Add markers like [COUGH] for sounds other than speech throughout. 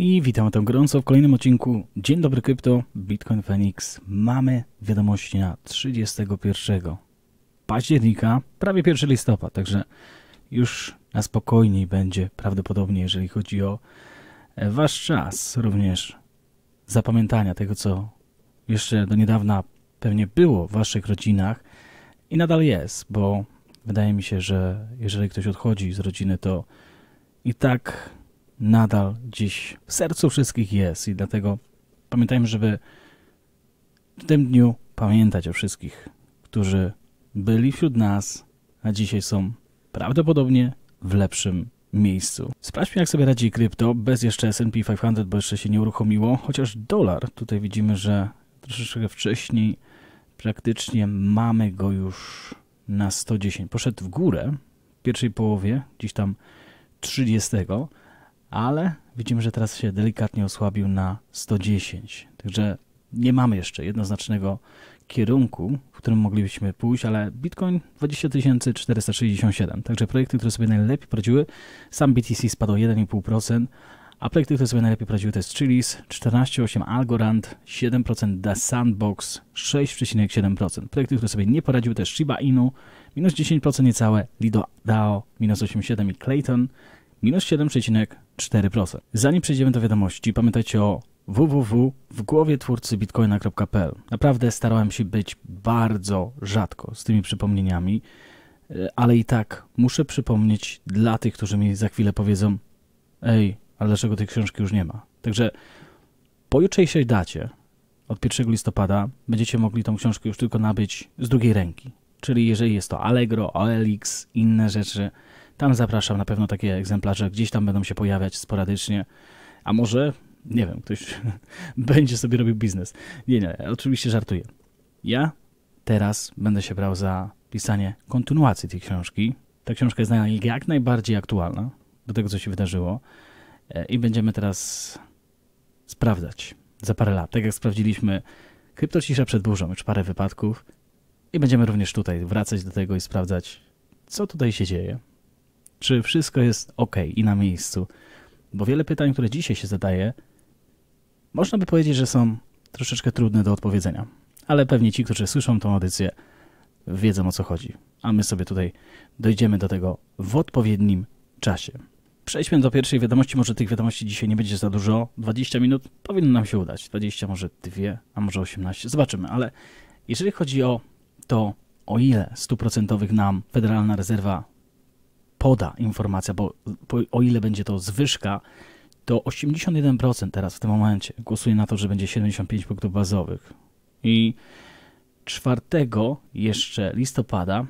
I witam tę gorąco w kolejnym odcinku. Dzień dobry krypto, Bitcoin Phoenix. Mamy wiadomości na 31 października, prawie 1 listopada, także już na spokojniej będzie prawdopodobnie, jeżeli chodzi o e, Wasz czas również zapamiętania tego, co jeszcze do niedawna pewnie było w Waszych rodzinach i nadal jest, bo wydaje mi się, że jeżeli ktoś odchodzi z rodziny, to i tak nadal dziś w sercu wszystkich jest i dlatego pamiętajmy, żeby w tym dniu pamiętać o wszystkich, którzy byli wśród nas, a dzisiaj są prawdopodobnie w lepszym miejscu. Sprawdźmy, jak sobie radzi krypto bez jeszcze S&P 500, bo jeszcze się nie uruchomiło, chociaż dolar, tutaj widzimy, że troszeczkę wcześniej praktycznie mamy go już na 110. Poszedł w górę w pierwszej połowie, gdzieś tam 30, ale widzimy, że teraz się delikatnie osłabił na 110. Także nie mamy jeszcze jednoznacznego kierunku, w którym moglibyśmy pójść, ale Bitcoin 20467. Także projekty, które sobie najlepiej poradziły, sam BTC spadł 1,5%, a projekty, które sobie najlepiej poradziły to jest Chili's 14,8 Algorand, 7% The Sandbox, 6,7%. Projekty, które sobie nie poradziły to jest Shiba Inu, minus 10% niecałe, Lido DAO, minus 8,7 i Clayton, minus 7, 4%. Zanim przejdziemy do wiadomości, pamiętajcie o www.wgłowietwórcybitcoina.pl. Naprawdę starałem się być bardzo rzadko z tymi przypomnieniami, e, ale i tak muszę przypomnieć dla tych, którzy mi za chwilę powiedzą: Ej, ale dlaczego tej książki już nie ma? Także po jutrzejszej dacie, od 1 listopada, będziecie mogli tą książkę już tylko nabyć z drugiej ręki. Czyli jeżeli jest to Allegro, OLX, inne rzeczy, tam zapraszam na pewno takie egzemplarze, gdzieś tam będą się pojawiać sporadycznie, a może, nie wiem, ktoś [LAUGHS] będzie sobie robił biznes. Nie, nie, oczywiście żartuję. Ja teraz będę się brał za pisanie kontynuacji tej książki. Ta książka jest jak najbardziej aktualna do tego, co się wydarzyło e, i będziemy teraz sprawdzać za parę lat. Tak jak sprawdziliśmy kryptocisza przed burzą, już parę wypadków i będziemy również tutaj wracać do tego i sprawdzać, co tutaj się dzieje czy wszystko jest ok i na miejscu. Bo wiele pytań, które dzisiaj się zadaje, można by powiedzieć, że są troszeczkę trudne do odpowiedzenia. Ale pewnie ci, którzy słyszą tą audycję, wiedzą o co chodzi. A my sobie tutaj dojdziemy do tego w odpowiednim czasie. Przejdźmy do pierwszej wiadomości. Może tych wiadomości dzisiaj nie będzie za dużo. 20 minut powinno nam się udać. 20, może 2, a może 18. Zobaczymy, ale jeżeli chodzi o to, o ile stuprocentowych nam Federalna Rezerwa poda informacja, bo, o ile będzie to zwyżka, to 81% teraz w tym momencie głosuje na to, że będzie 75 punktów bazowych. I 4 jeszcze listopada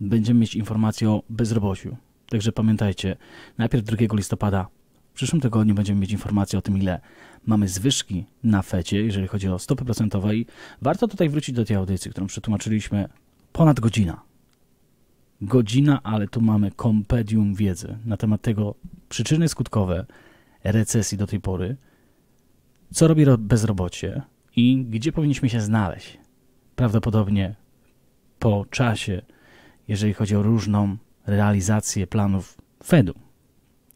będziemy mieć informację o bezrobociu. Także pamiętajcie, najpierw 2 listopada w przyszłym tygodniu będziemy mieć informację o tym, ile mamy zwyżki na Fecie, jeżeli chodzi o stopy procentowe i warto tutaj wrócić do tej audycji, którą przetłumaczyliśmy ponad godzina godzina, ale tu mamy kompedium wiedzy na temat tego przyczyny skutkowe recesji do tej pory, co robi bezrobocie i gdzie powinniśmy się znaleźć. Prawdopodobnie po czasie, jeżeli chodzi o różną realizację planów Fedu.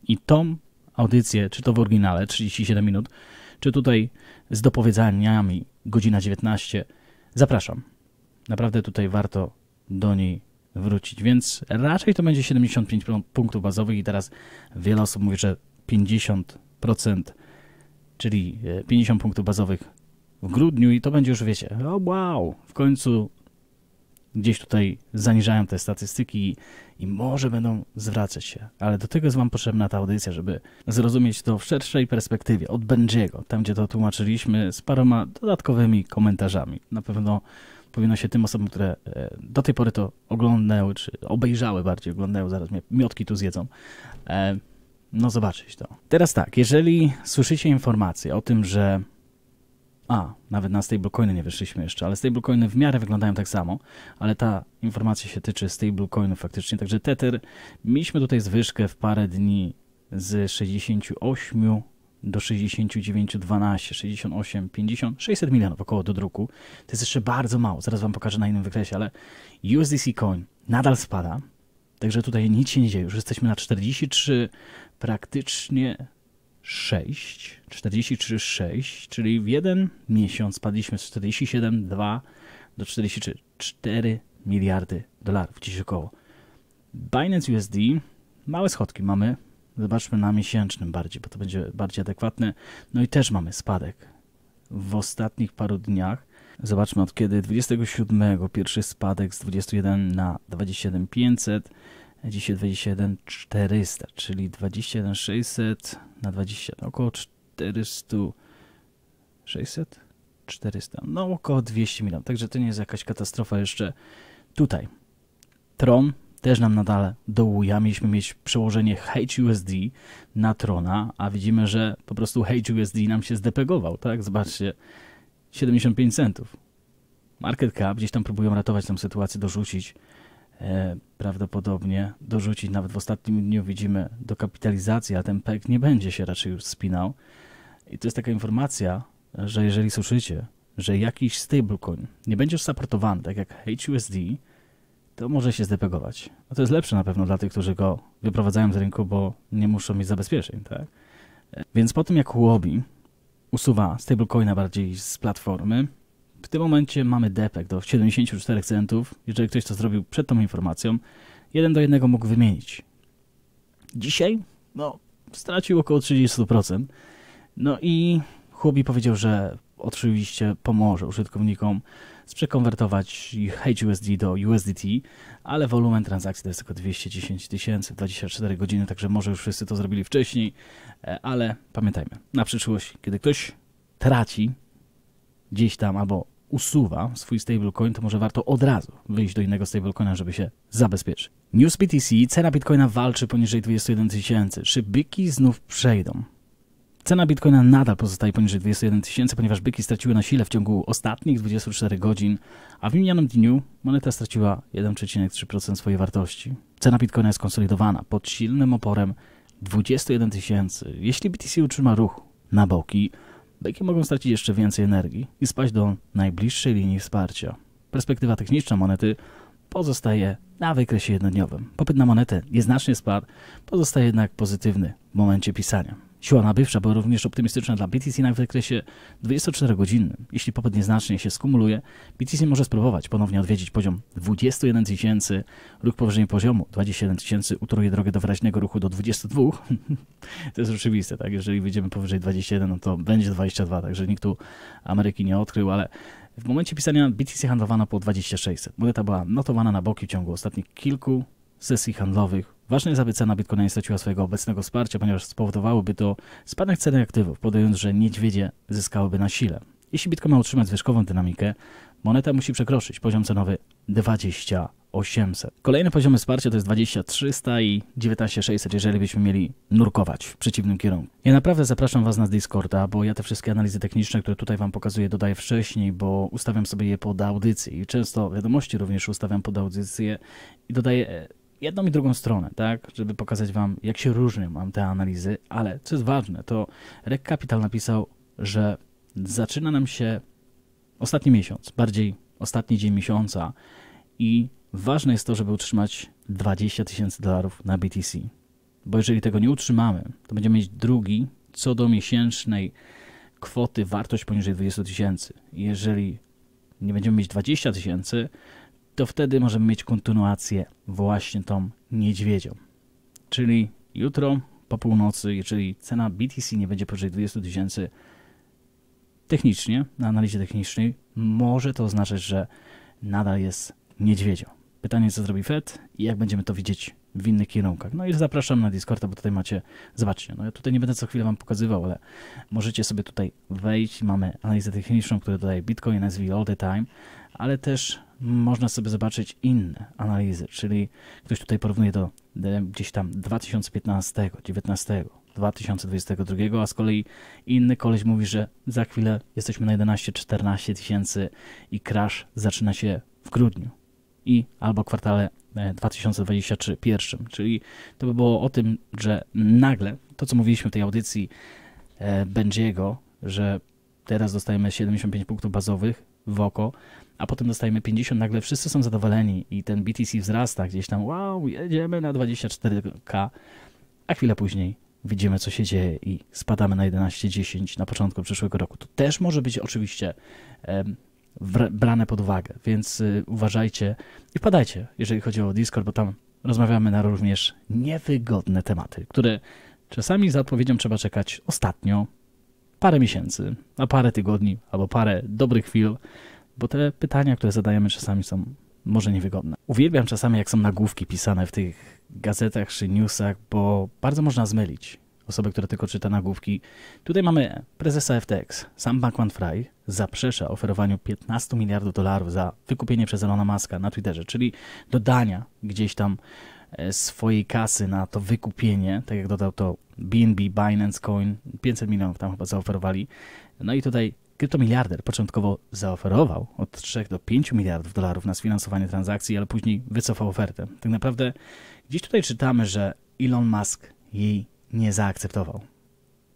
I tą audycję, czy to w oryginale 37 minut, czy tutaj z dopowiedzeniami godzina 19, zapraszam. Naprawdę tutaj warto do niej wrócić. Więc raczej to będzie 75 punktów bazowych i teraz wiele osób mówi, że 50%, czyli 50 e, punktów bazowych w grudniu i to będzie już, wiecie, o oh wow, w końcu gdzieś tutaj zaniżają te statystyki i, i może będą zwracać się. Ale do tego jest Wam potrzebna ta audycja, żeby zrozumieć to w szerszej perspektywie, od będziego, tam gdzie to tłumaczyliśmy z paroma dodatkowymi komentarzami. Na pewno powinno się tym osobom, które e, do tej pory to oglądały, czy obejrzały bardziej, oglądają, zaraz mnie miotki tu zjedzą, e, no zobaczyć to. Teraz tak, jeżeli słyszycie informację o tym, że a, nawet na stablecoiny nie wyszliśmy jeszcze, ale stablecoiny w miarę wyglądają tak samo, ale ta informacja się tyczy stablecoinów faktycznie, także Tether, mieliśmy tutaj zwyżkę w parę dni z 68 do 69, 12, 68, 50, 600 milionów około do druku. To jest jeszcze bardzo mało, zaraz Wam pokażę na innym wykresie, ale USDC Coin nadal spada, także tutaj nic się nie dzieje, już jesteśmy na 43, praktycznie 6, 43, 6, czyli w jeden miesiąc spadliśmy z 47,2 do 43, 4 miliardy dolarów, gdzieś około. Binance USD, małe schodki mamy, Zobaczmy na miesięcznym bardziej, bo to będzie bardziej adekwatne. No i też mamy spadek. W ostatnich paru dniach Zobaczmy od kiedy 27 pierwszy spadek z 21 na 27500, dzisiaj 21400, czyli 21600 na 20 około 400 600 400, no około 200 no milionów. Także to nie jest jakaś katastrofa jeszcze tutaj. Tron też nam nadal dołuje. Mieliśmy mieć przełożenie HUSD na Trona, a widzimy, że po prostu HUSD nam się zdepegował, tak? Zobaczcie, 75 centów. Market cap, gdzieś tam próbują ratować tę sytuację, dorzucić e, prawdopodobnie, dorzucić nawet w ostatnim dniu widzimy do kapitalizacji, a ten PEG nie będzie się raczej już spinał. I to jest taka informacja, że jeżeli słyszycie, że jakiś stablecoin nie będzie już supportowany, tak jak HUSD, to może się zdepegować. No to jest lepsze na pewno dla tych, którzy go wyprowadzają z rynku, bo nie muszą mieć zabezpieczeń, tak? Więc po tym jak Huobi usuwa stablecoina bardziej z platformy, w tym momencie mamy depek do 74 centów. Jeżeli ktoś to zrobił przed tą informacją, jeden do jednego mógł wymienić. Dzisiaj, no, stracił około 30%. No i Huobi powiedział, że oczywiście pomoże użytkownikom przekonwertować HUSD do USDT, ale wolumen transakcji to jest tylko 210 tysięcy w 24 godziny, także może już wszyscy to zrobili wcześniej, e, ale pamiętajmy, na przyszłość, kiedy ktoś traci gdzieś tam albo usuwa swój stablecoin, to może warto od razu wyjść do innego stablecoina, żeby się zabezpieczyć. News BTC, cena Bitcoina walczy poniżej 21 tysięcy. biki znów przejdą. Cena bitcoina nadal pozostaje poniżej 21 tysięcy, ponieważ byki straciły na sile w ciągu ostatnich 24 godzin, a w minionym dniu moneta straciła 1,3% swojej wartości. Cena bitcoina jest konsolidowana pod silnym oporem 21 tysięcy. Jeśli BTC utrzyma ruch na boki, byki mogą stracić jeszcze więcej energii i spaść do najbliższej linii wsparcia. Perspektywa techniczna monety pozostaje na wykresie jednodniowym. Popyt na monetę nieznacznie spadł, pozostaje jednak pozytywny w momencie pisania. Siła nabywcza była również optymistyczna dla BTC na wykresie 24-godzinnym. Jeśli popyt nieznacznie się skumuluje, BTC może spróbować ponownie odwiedzić poziom 21 tysięcy, ruch powyżej poziomu 21 tysięcy utoruje drogę do wyraźnego ruchu do 22. [LAUGHS] to jest oczywiste, tak? Jeżeli wyjdziemy powyżej 21, no to będzie 22, także nikt tu Ameryki nie odkrył, ale w momencie pisania BTC handlowano po 2600. Moneta była notowana na boki w ciągu ostatnich kilku sesji handlowych Ważne jest, aby cena Bitcoina nie straciła swojego obecnego wsparcia, ponieważ spowodowałoby to spadek ceny aktywów, podając, że niedźwiedzie zyskałyby na sile. Jeśli Bitcoin ma utrzymać zwyżkową dynamikę, moneta musi przekroczyć poziom cenowy 2800. Kolejne poziomy wsparcia to jest 2300 i 19600, jeżeli byśmy mieli nurkować w przeciwnym kierunku. Ja naprawdę zapraszam Was na Discorda, bo ja te wszystkie analizy techniczne, które tutaj Wam pokazuję, dodaję wcześniej, bo ustawiam sobie je pod audycję i często wiadomości również ustawiam pod audycję i dodaję e, jedną i drugą stronę, tak, żeby pokazać wam, jak się różnią mam te analizy, ale co jest ważne, to Rek Capital napisał, że zaczyna nam się ostatni miesiąc, bardziej ostatni dzień miesiąca i ważne jest to, żeby utrzymać 20 tysięcy dolarów na BTC, bo jeżeli tego nie utrzymamy, to będziemy mieć drugi co do miesięcznej kwoty wartość poniżej 20 tysięcy. Jeżeli nie będziemy mieć 20 tysięcy, to wtedy możemy mieć kontynuację właśnie tą niedźwiedzią. Czyli jutro po północy, jeżeli cena BTC nie będzie powyżej 20 tysięcy technicznie, na analizie technicznej, może to oznaczać, że nadal jest niedźwiedzią. Pytanie, co zrobi Fed i jak będziemy to widzieć w innych kierunkach. No i zapraszam na Discorda, bo tutaj macie, zobaczcie, no ja tutaj nie będę co chwilę wam pokazywał, ale możecie sobie tutaj wejść, mamy analizę techniczną, która dodaje Bitcoin, SV All The Time, ale też można sobie zobaczyć inne analizy, czyli ktoś tutaj porównuje do e, gdzieś tam 2015, 19, 2022, a z kolei inny koleś mówi, że za chwilę jesteśmy na 11-14 tysięcy i crash zaczyna się w grudniu i albo kwartale e, pierwszym, Czyli to by było o tym, że nagle to, co mówiliśmy w tej audycji e, Będziego, że teraz dostajemy 75 punktów bazowych w oko, a potem dostajemy 50, nagle wszyscy są zadowoleni i ten BTC wzrasta gdzieś tam, wow, jedziemy na 24K, a chwilę później widzimy, co się dzieje i spadamy na 11,10 na początku przyszłego roku. To też może być oczywiście brane pod uwagę, więc y, uważajcie i padajcie, jeżeli chodzi o Discord, bo tam rozmawiamy na również niewygodne tematy, które czasami za odpowiedzią trzeba czekać ostatnio parę miesięcy, a parę tygodni albo parę dobrych chwil, bo te pytania, które zadajemy czasami są może niewygodne. Uwielbiam czasami, jak są nagłówki pisane w tych gazetach czy newsach, bo bardzo można zmylić osobę, która tylko czyta nagłówki. Tutaj mamy prezesa FTX. Sam Bankman Fry zaprzesza oferowaniu 15 miliardów dolarów za wykupienie przez Elona Muska na Twitterze, czyli dodania gdzieś tam e, swojej kasy na to wykupienie, tak jak dodał to BNB, Binance Coin, 500 milionów tam chyba zaoferowali. No i tutaj kryptomiliarder początkowo zaoferował od 3 do 5 miliardów dolarów na sfinansowanie transakcji, ale później wycofał ofertę. Tak naprawdę gdzieś tutaj czytamy, że Elon Musk jej nie zaakceptował.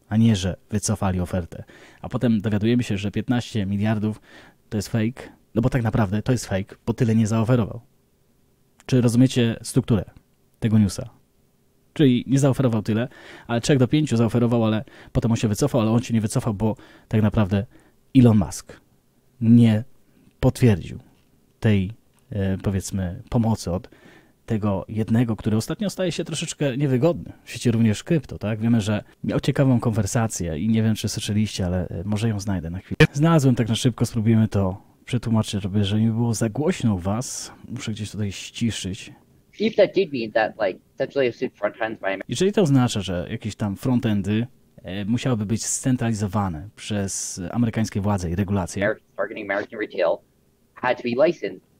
A nie, że wycofali ofertę. A potem dowiadujemy się, że 15 miliardów to jest fake, no bo tak naprawdę to jest fake, bo tyle nie zaoferował. Czy rozumiecie strukturę tego newsa? Czyli nie zaoferował tyle, ale 3 do 5 zaoferował, ale potem on się wycofał, ale on się nie wycofał, bo tak naprawdę Elon Musk nie potwierdził tej, e, powiedzmy, pomocy od tego jednego, który ostatnio staje się troszeczkę niewygodny w sieci również krypto, tak? Wiemy, że miał ciekawą konwersację i nie wiem, czy słyszeliście, ale e, może ją znajdę na chwilę. Znalazłem tak na szybko, spróbujemy to przetłumaczyć, żeby że nie było za głośno u was. Muszę gdzieś tutaj ściszyć. Jeżeli to oznacza, że jakieś tam frontendy e, musiałyby być scentralizowane przez amerykańskie władze i regulacje,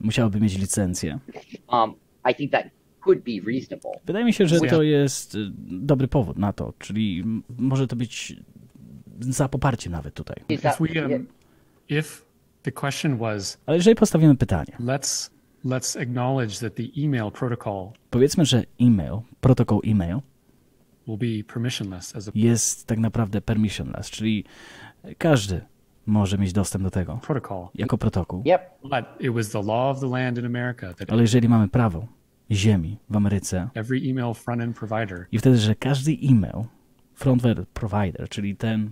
musiałyby mieć licencję. Um, i think that Wydaje mi się, że to jest y, dobry powód na to, czyli może to być za poparcie nawet tutaj. If we, um, if the question was, Ale jeżeli postawimy pytanie, let's, let's acknowledge that the email protocol powiedzmy, że e-mail, protokół e-mail will be permissionless as a... jest tak naprawdę permissionless, czyli każdy może mieć dostęp do tego protocol. jako protokół. Yep. Ale jeżeli mamy prawo ziemi w Ameryce. I wtedy, że każdy e-mail frontend provider, czyli ten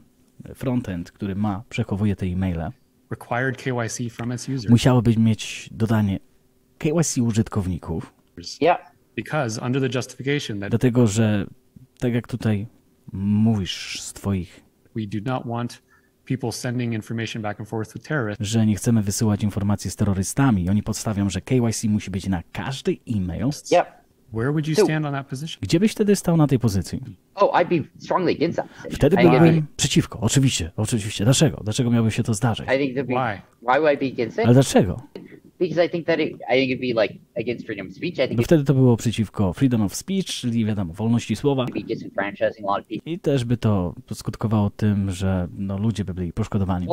frontend, który ma, przechowuje te e-maile, y musiałoby mieć dodanie KYC użytkowników. Yeah. That... Dlatego, że tak jak tutaj mówisz z Twoich że nie chcemy wysyłać informacji z terrorystami. Oni podstawią, że KYC musi być na każdy e-mail. Gdzie byś wtedy stał na tej pozycji? Oh, wtedy byłbym przeciwko, oczywiście, oczywiście. Dlaczego? Dlaczego miałoby się to zdarzyć? Ale dlaczego? Bo wtedy to było przeciwko freedom of speech, czyli wiadomo, wolności słowa. I też by to skutkowało tym, że no, ludzie by byli poszkodowani.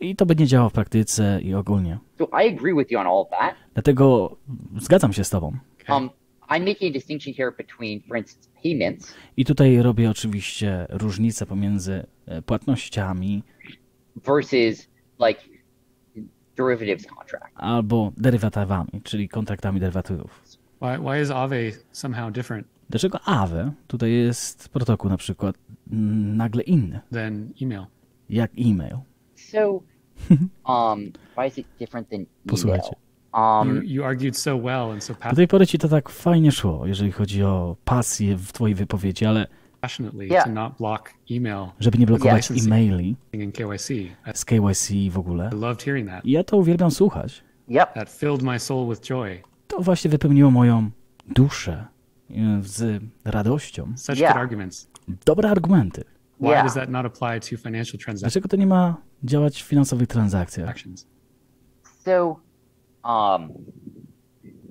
I to by nie działało w praktyce i ogólnie. Dlatego zgadzam się z tobą. Okay. Um, i tutaj robię oczywiście różnicę pomiędzy e, płatnościami versus like derivatives contract. Albo derywatywami, czyli kontraktami derywatywów. Why, why is Ave somehow different? Dlaczego Ave tutaj jest protokół na przykład, nagle inny? Than email. Jak e-mail. So, [LAUGHS] um, why is it different than email? Posłuchajcie. Um, you, you argued so well and so Do tej pory ci to tak fajnie szło, jeżeli chodzi o pasję w twojej wypowiedzi, ale żeby nie blokować e-maili y z KYC w ogóle. Ja to uwielbiam słuchać. To właśnie wypełniło moją duszę e, z radością. Dobre argumenty. Dlaczego to nie ma działać w finansowych transakcjach? So Um,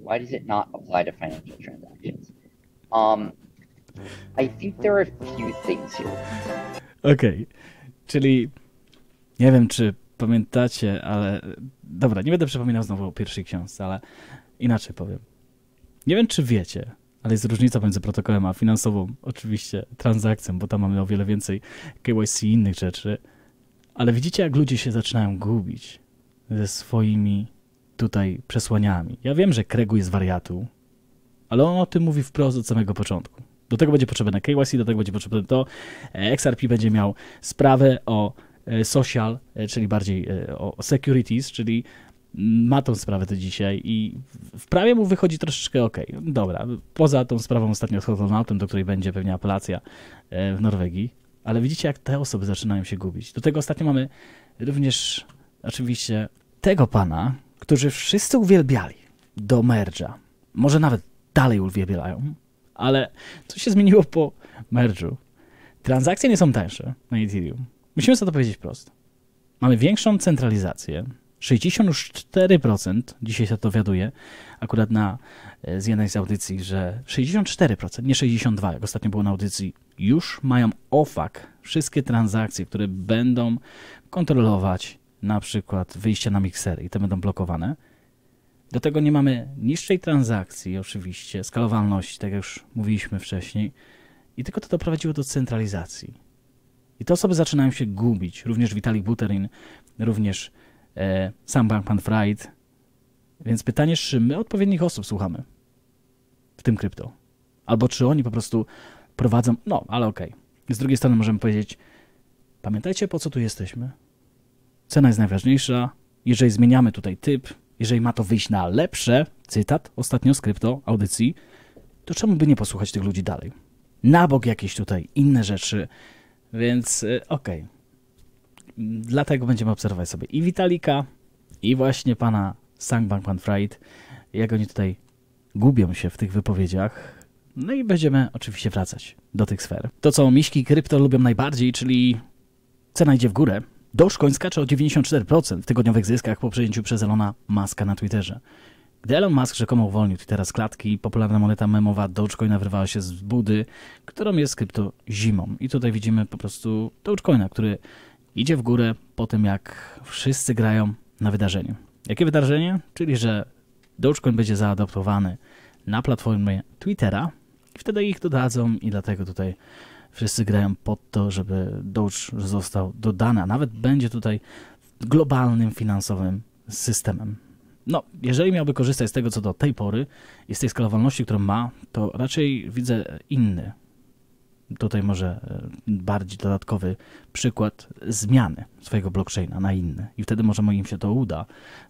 why does it not apply to financial transactions? Um, I think there are a few things here. Okej, okay. czyli nie wiem, czy pamiętacie, ale dobra, nie będę przypominał znowu o pierwszej książce, ale inaczej powiem. Nie wiem, czy wiecie, ale jest różnica między protokołem a finansową, oczywiście transakcją, bo tam mamy o wiele więcej KYC i innych rzeczy. Ale widzicie, jak ludzie się zaczynają gubić ze swoimi tutaj przesłaniami. Ja wiem, że Kregu jest wariatu, ale on o tym mówi wprost od samego początku. Do tego będzie potrzebne KYC, do tego będzie potrzebne to. E, XRP będzie miał sprawę o e, social, e, czyli bardziej o securities, czyli ma tą sprawę do dzisiaj i w prawie mu wychodzi troszeczkę ok. Dobra, poza tą sprawą ostatnio z do której będzie pewnie apelacja w Norwegii, ale widzicie, jak te osoby zaczynają się gubić. Do tego ostatnio mamy również oczywiście tego pana, którzy wszyscy uwielbiali do merdża, może nawet dalej uwielbiają, ale co się zmieniło po merdżu? Transakcje nie są tańsze na Ethereum. Musimy sobie to powiedzieć prosto. Mamy większą centralizację. 64% dzisiaj się to wiaduje, akurat na, e, z jednej z audycji, że 64%, nie 62%, jak ostatnio było na audycji, już mają OFAC wszystkie transakcje, które będą kontrolować na przykład wyjście na miksery i te będą blokowane. Do tego nie mamy niższej transakcji, oczywiście, skalowalności, tak jak już mówiliśmy wcześniej, i tylko to doprowadziło do centralizacji. I te osoby zaczynają się gubić, również Vitalik Buterin, również e, sam Bankman Fried. Więc pytanie, czy my odpowiednich osób słuchamy w tym krypto? Albo czy oni po prostu prowadzą, no ale okej. Okay. Z drugiej strony możemy powiedzieć, pamiętajcie po co tu jesteśmy, Cena jest najważniejsza. Jeżeli zmieniamy tutaj typ, jeżeli ma to wyjść na lepsze, cytat ostatnio z krypto audycji, to czemu by nie posłuchać tych ludzi dalej? Na bok jakieś tutaj inne rzeczy, więc y, okej. Okay. Dlatego będziemy obserwować sobie i Witalika, i właśnie pana Sangbank Pan Fried, jak oni tutaj gubią się w tych wypowiedziach. No i będziemy oczywiście wracać do tych sfer. To, co miśki krypto lubią najbardziej, czyli cena idzie w górę, Dogecoin Coin skacze o 94% w tygodniowych zyskach po przejęciu przez Elona Muska na Twitterze. Gdy Elon Musk rzekomo uwolnił Twittera z klatki, popularna moneta memowa Dogecoina wyrwała się z budy, którą jest krypto zimą. I tutaj widzimy po prostu Dogecoina, który idzie w górę po tym, jak wszyscy grają na wydarzeniu. Jakie wydarzenie? Czyli, że Dogecoin będzie zaadoptowany na platformie Twittera i wtedy ich dodadzą i dlatego tutaj Wszyscy grają pod to, żeby Doge został dodany, a nawet będzie tutaj globalnym finansowym systemem. No, jeżeli miałby korzystać z tego, co do tej pory i z tej skalowalności, którą ma, to raczej widzę inny, tutaj może e, bardziej dodatkowy przykład zmiany swojego blockchaina na inny. I wtedy może im się to uda,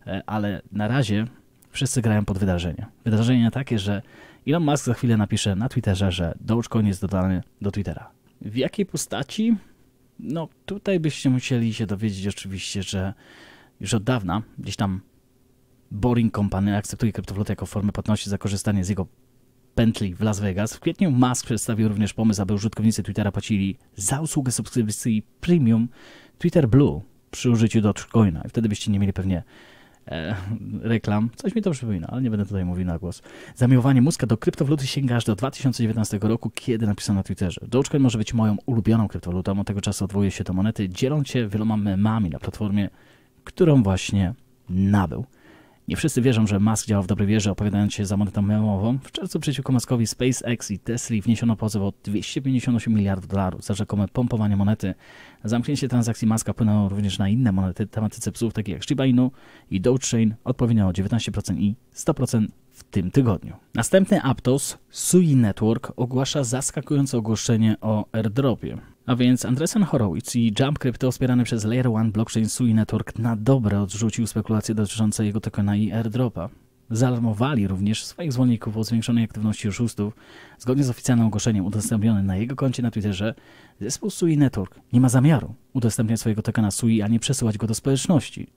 e, ale na razie wszyscy grają pod wydarzenie. Wydarzenie takie, że Elon Musk za chwilę napisze na Twitterze, że Dogecoin jest dodany do Twittera. W jakiej postaci? No tutaj byście musieli się dowiedzieć oczywiście, że już od dawna gdzieś tam Boring Company akceptuje kryptowalutę jako formę płatności za korzystanie z jego pętli w Las Vegas. W kwietniu Musk przedstawił również pomysł, aby użytkownicy Twittera płacili za usługę subskrypcji premium Twitter Blue przy użyciu Dogecoina. I wtedy byście nie mieli pewnie E, reklam. Coś mi to przypomina, ale nie będę tutaj mówił na głos. Zamiłowanie Muska do kryptowaluty sięga aż do 2019 roku, kiedy napisał na Twitterze. Dogecoin może być moją ulubioną kryptowalutą, od tego czasu odwołuje się do monety, dzieląc się wieloma memami na platformie, którą właśnie nabył. Nie wszyscy wierzą, że Musk działa w dobrej wierze, opowiadając się za monetą memową. W czerwcu przeciwko Muskowi SpaceX i Tesla wniesiono pozew o 258 miliardów dolarów za rzekome pompowanie monety. Zamknięcie transakcji Muska wpłynęło również na inne monety tematyce psów, takie jak Shiba Inu i Dogechain, odpowiednio o 19% i 100% w tym tygodniu. Następny Aptos, Sui Network, ogłasza zaskakujące ogłoszenie o airdropie. A więc Andresen Horowitz i Jump Crypto wspierany przez Layer One Blockchain Sui Network na dobre odrzucił spekulacje dotyczące jego tokena i airdropa. Zalarmowali również swoich zwolenników o zwiększonej aktywności oszustów. Zgodnie z oficjalnym ogłoszeniem udostępnionym na jego koncie na Twitterze, zespół Sui Network nie ma zamiaru udostępniać swojego tokena Sui, a nie przesyłać go do społeczności.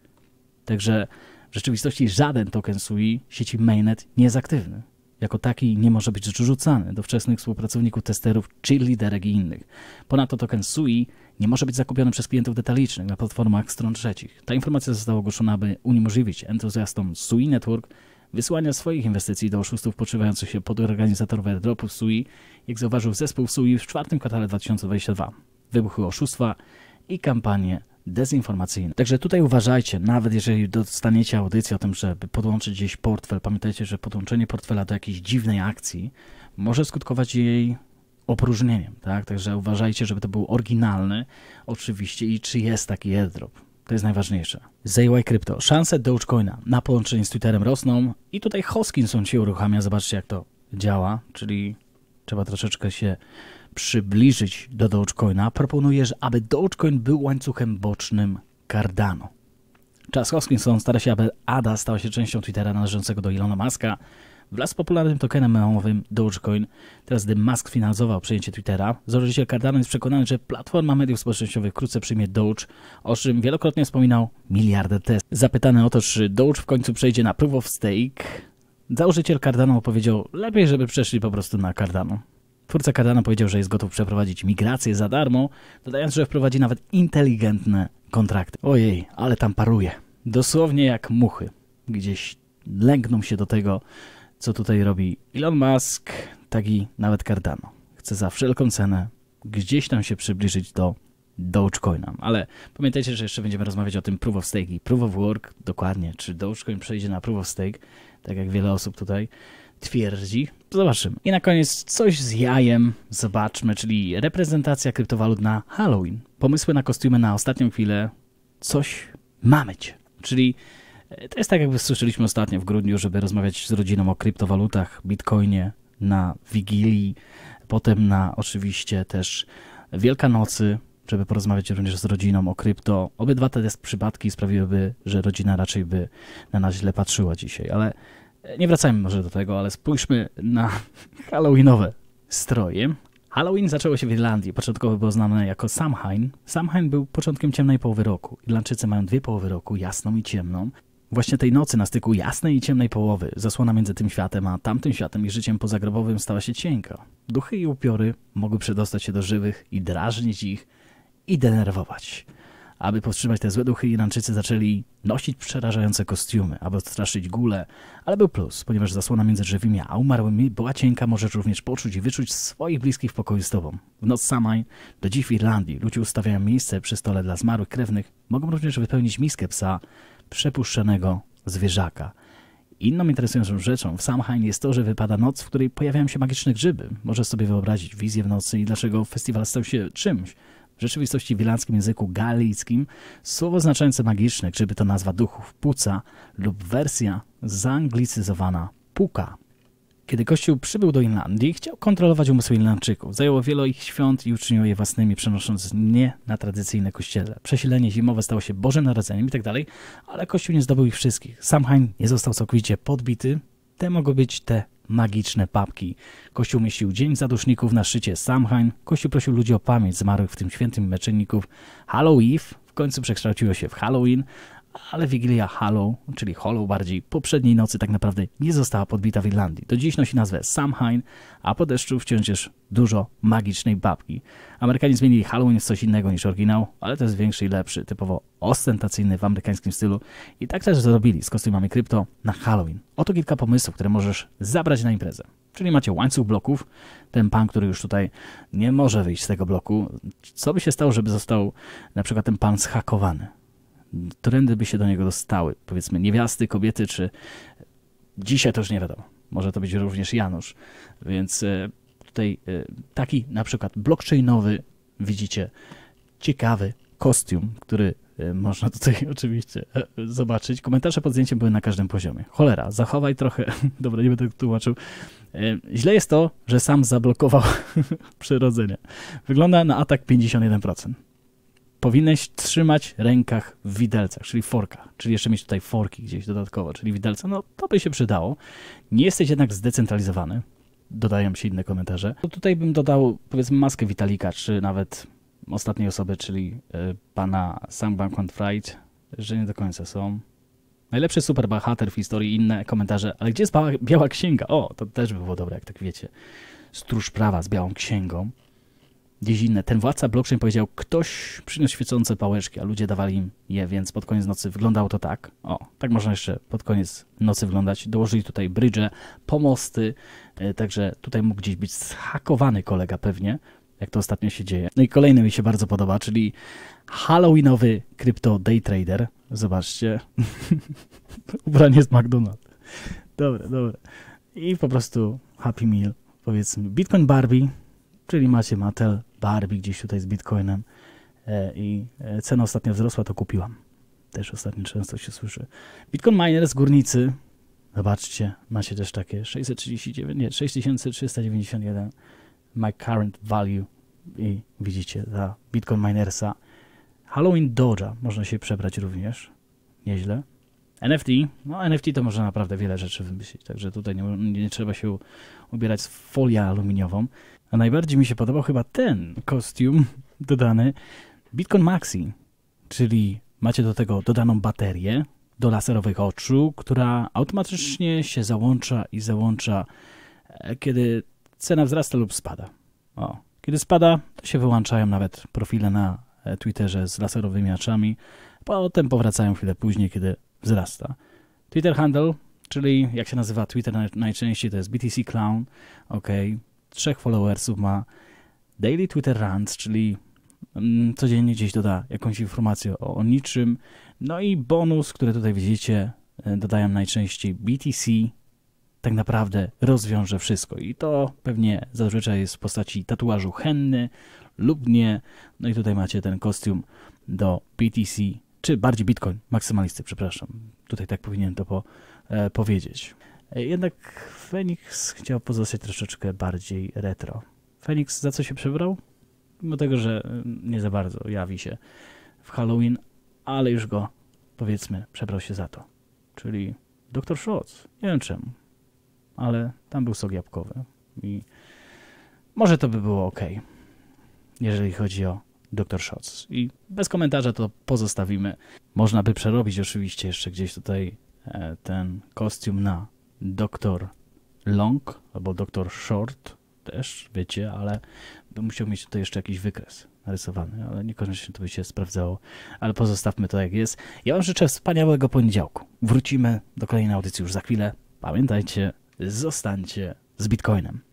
Także w rzeczywistości żaden token SUI sieci mainnet nie jest aktywny jako taki nie może być rzucany do wczesnych współpracowników testerów, czy liderek i innych. Ponadto token SUI nie może być zakupiony przez klientów detalicznych na platformach stron trzecich. Ta informacja została ogłoszona, by uniemożliwić entuzjastom SUI Network wysłania swoich inwestycji do oszustów podszywających się pod organizatorów airdropów SUI, jak zauważył zespół SUI w czwartym kwartale 2022. Wybuchły oszustwa i kampanie dezinformacyjne. Także tutaj uważajcie, nawet jeżeli dostaniecie audycję o tym, żeby podłączyć gdzieś portfel, pamiętajcie, że podłączenie portfela do jakiejś dziwnej akcji może skutkować jej opróżnieniem, tak? Także uważajcie, żeby to był oryginalny, oczywiście, i czy jest taki airdrop. To jest najważniejsze. ZY Crypto. Szanse Dogecoina na połączenie z Twitterem rosną i tutaj Hoskinson się uruchamia. Zobaczcie, jak to działa, czyli trzeba troszeczkę się przybliżyć do Dogecoina, proponujesz, aby Dogecoin był łańcuchem bocznym Cardano. Czas Hoskinson stara się, aby ADA stała się częścią Twittera należącego do Ilona Muska. Wraz z popularnym tokenem memowym Dogecoin, teraz gdy Musk finansował przejęcie Twittera, założyciel Cardano jest przekonany, że platforma mediów społecznościowych wkrótce przyjmie Doge, o czym wielokrotnie wspominał miliarder Tesla. Zapytany o to, czy Doge w końcu przejdzie na Proof of Stake, założyciel Cardano powiedział, lepiej żeby przeszli po prostu na Cardano. Twórca Cardano powiedział, że jest gotów przeprowadzić migrację za darmo, dodając, że wprowadzi nawet inteligentne kontrakty. Ojej, ale tam paruje. Dosłownie jak muchy. Gdzieś lękną się do tego, co tutaj robi Elon Musk, taki nawet Cardano. Chce za wszelką cenę gdzieś tam się przybliżyć do Dogecoina. Ale pamiętajcie, że jeszcze będziemy rozmawiać o tym Proof of Stake i Proof of Work, dokładnie, czy Dogecoin przejdzie na Proof of Stake, tak jak wiele osób tutaj twierdzi. Zobaczymy. I na koniec coś z jajem, zobaczmy, czyli reprezentacja kryptowalut na Halloween. Pomysły na kostiumy na ostatnią chwilę, coś mamy cię. Czyli e, to jest tak, jakby słyszeliśmy ostatnio w grudniu, żeby rozmawiać z rodziną o kryptowalutach, bitcoinie na Wigilii, potem na oczywiście też Wielkanocy, żeby porozmawiać również z rodziną o krypto. Obydwa te przypadki sprawiłyby, że rodzina raczej by na nas źle patrzyła dzisiaj, ale nie wracajmy może do tego, ale spójrzmy na [LAUGHS] halloweenowe stroje. Halloween zaczęło się w Irlandii. Początkowo było znane jako Samhain. Samhain był początkiem ciemnej połowy roku. Irlandczycy mają dwie połowy roku, jasną i ciemną. Właśnie tej nocy na styku jasnej i ciemnej połowy zasłona między tym światem a tamtym światem i życiem pozagrobowym stała się cienka. Duchy i upiory mogły przedostać się do żywych i drażnić ich i denerwować. Aby powstrzymać te złe duchy, Irańczycy zaczęli nosić przerażające kostiumy, aby odstraszyć gule, ale był plus, ponieważ zasłona między żywymi a umarłymi była cienka, możesz również poczuć i wyczuć swoich bliskich w pokoju z tobą. W noc samaj do dziś w Irlandii, ludzie ustawiają miejsce przy stole dla zmarłych krewnych, mogą również wypełnić miskę psa przepuszczonego zwierzaka. Inną interesującą rzeczą w Samhain jest to, że wypada noc, w której pojawiają się magiczne grzyby. Możesz sobie wyobrazić wizję w nocy i dlaczego festiwal stał się czymś, w rzeczywistości w irlandzkim języku galickim słowo znaczące magiczne, gdyby to nazwa duchów puca lub wersja zanglicyzowana puka. Kiedy Kościół przybył do Irlandii, chciał kontrolować umysły Irlandczyków. Zajęło wielu ich świąt i uczynił je własnymi, przenosząc nie na tradycyjne kościele. Przesilenie zimowe stało się Bożym Narodzeniem itd., tak ale Kościół nie zdobył ich wszystkich. Samhain nie został całkowicie podbity. Te mogą być te magiczne papki. Kościół mieścił Dzień Zaduszników na szczycie Samhain. Kościół prosił ludzi o pamięć zmarłych w tym świętym meczynników. Halloween w końcu przekształciło się w Halloween, ale Wigilia Hallow, czyli Hollow bardziej, poprzedniej nocy tak naprawdę nie została podbita w Irlandii. Do dziś nosi nazwę Samhain, a po deszczu wciąż jest dużo magicznej babki. Amerykanie zmienili Halloween w coś innego niż oryginał, ale to jest większy i lepszy, typowo ostentacyjny w amerykańskim stylu i tak też zrobili z kostiumami krypto na Halloween. Oto kilka pomysłów, które możesz zabrać na imprezę. Czyli macie łańcuch bloków, ten pan, który już tutaj nie może wyjść z tego bloku. Co by się stało, żeby został na przykład ten pan zhakowany? Trendy by się do niego dostały, powiedzmy niewiasty, kobiety, czy dzisiaj to już nie wiadomo. Może to być również Janusz, więc e, tutaj e, taki na przykład blockchainowy, widzicie, ciekawy kostium, który e, można tutaj [LAUGHS] oczywiście zobaczyć. Komentarze pod zdjęciem były na każdym poziomie. Cholera, zachowaj trochę. [LAUGHS] Dobra, nie będę tłumaczył. Źle jest to, że sam zablokował [LAUGHS] przyrodzenie. Wygląda na atak 51% powinieneś trzymać rękach w widelcach, czyli forka, czyli jeszcze mieć tutaj forki gdzieś dodatkowo, czyli widelca, no to by się przydało. Nie jesteś jednak zdecentralizowany, dodają się inne komentarze. To tutaj bym dodał powiedzmy maskę Witalika, czy nawet ostatniej osoby, czyli y, pana Sam Bankman Fright, że nie do końca są. Najlepszy superbohater w historii, inne komentarze, ale gdzie jest biała, biała księga? O, to też by było dobre, jak tak wiecie. Stróż prawa z białą księgą gdzieś inne. Ten władca blockchain powiedział, ktoś przyniósł świecące pałeczki, a ludzie dawali im je, więc pod koniec nocy wyglądało to tak. O, tak można jeszcze pod koniec nocy wyglądać. Dołożyli tutaj brydże, pomosty, e, także tutaj mógł gdzieś być zhakowany kolega pewnie, jak to ostatnio się dzieje. No i kolejny mi się bardzo podoba, czyli Halloweenowy krypto day trader. Zobaczcie. [LAUGHS] Ubranie z McDonald's. Dobre, dobre. I po prostu Happy Meal, powiedzmy. Bitcoin Barbie, czyli macie Mattel, Barbie gdzieś tutaj z Bitcoinem e, i e, cena ostatnio wzrosła, to kupiłam. Też ostatnio często się słyszy. Bitcoin Miner z Górnicy, zobaczcie, macie też takie 639, nie, 6391 my current value i widzicie za Bitcoin Minersa. Halloween Doja można się przebrać również, nieźle. NFT, no NFT to może naprawdę wiele rzeczy wymyślić, także tutaj nie, nie trzeba się ubierać w folię aluminiową. A najbardziej mi się podobał chyba ten kostium [LAUGHS] dodany Bitcoin Maxi, czyli macie do tego dodaną baterię do laserowych oczu, która automatycznie się załącza i załącza, e, kiedy cena wzrasta lub spada. O. Kiedy spada, to się wyłączają nawet profile na e, Twitterze z laserowymi oczami, potem powracają chwilę później, kiedy wzrasta. Twitter handle, czyli jak się nazywa Twitter najczęściej, to jest BTC Clown, ok, trzech followersów ma Daily Twitter Runs, czyli mm, codziennie gdzieś doda jakąś informację o, o niczym. No i bonus, który tutaj widzicie, e, dodają najczęściej BTC, tak naprawdę rozwiąże wszystko. I to pewnie zazwyczaj jest w postaci tatuażu henny lub nie. No i tutaj macie ten kostium do BTC, czy bardziej Bitcoin, maksymalisty, przepraszam. Tutaj tak powinienem to po, e, powiedzieć. E, jednak Phoenix chciał pozostać troszeczkę bardziej retro. Phoenix za co się przebrał? Mimo tego, że e, nie za bardzo jawi się w Halloween, ale już go, powiedzmy, przebrał się za to. Czyli Dr. Schultz. Nie wiem czemu, ale tam był sok jabłkowy i może to by było ok, jeżeli chodzi o Dr. Schultz. I bez komentarza to pozostawimy. Można by przerobić oczywiście jeszcze gdzieś tutaj e, ten kostium na doktor Long albo doktor Short też, wiecie, ale bym musiał mieć tutaj jeszcze jakiś wykres narysowany, ale niekoniecznie to by się sprawdzało, ale pozostawmy to jak jest. Ja Wam życzę wspaniałego poniedziałku. Wrócimy do kolejnej audycji już za chwilę. Pamiętajcie, zostańcie z Bitcoinem.